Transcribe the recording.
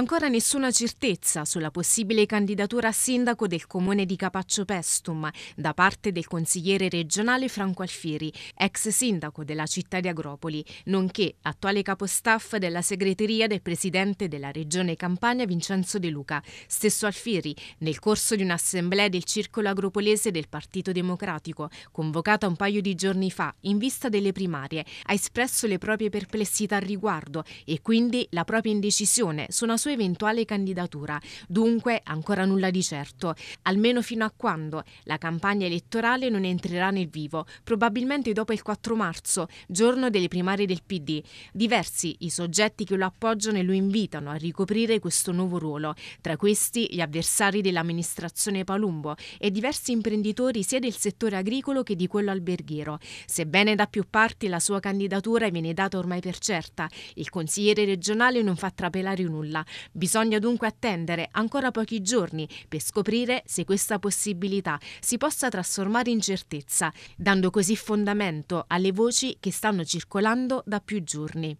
Ancora nessuna certezza sulla possibile candidatura a sindaco del comune di Capaccio Pestum da parte del consigliere regionale Franco Alfieri, ex sindaco della città di Agropoli, nonché attuale capostaff della segreteria del presidente della regione Campania Vincenzo De Luca. Stesso Alfieri, nel corso di un'assemblea del circolo agropolese del Partito Democratico, convocata un paio di giorni fa in vista delle primarie, ha espresso le proprie perplessità al riguardo e quindi la propria indecisione su una sua sua eventuale candidatura, dunque ancora nulla di certo, almeno fino a quando la campagna elettorale non entrerà nel vivo, probabilmente dopo il 4 marzo, giorno delle primarie del PD. Diversi i soggetti che lo appoggiano e lo invitano a ricoprire questo nuovo ruolo, tra questi gli avversari dell'amministrazione Palumbo e diversi imprenditori sia del settore agricolo che di quello alberghiero. Sebbene da più parti la sua candidatura viene data ormai per certa, il consigliere regionale non fa trapelare nulla, Bisogna dunque attendere ancora pochi giorni per scoprire se questa possibilità si possa trasformare in certezza, dando così fondamento alle voci che stanno circolando da più giorni.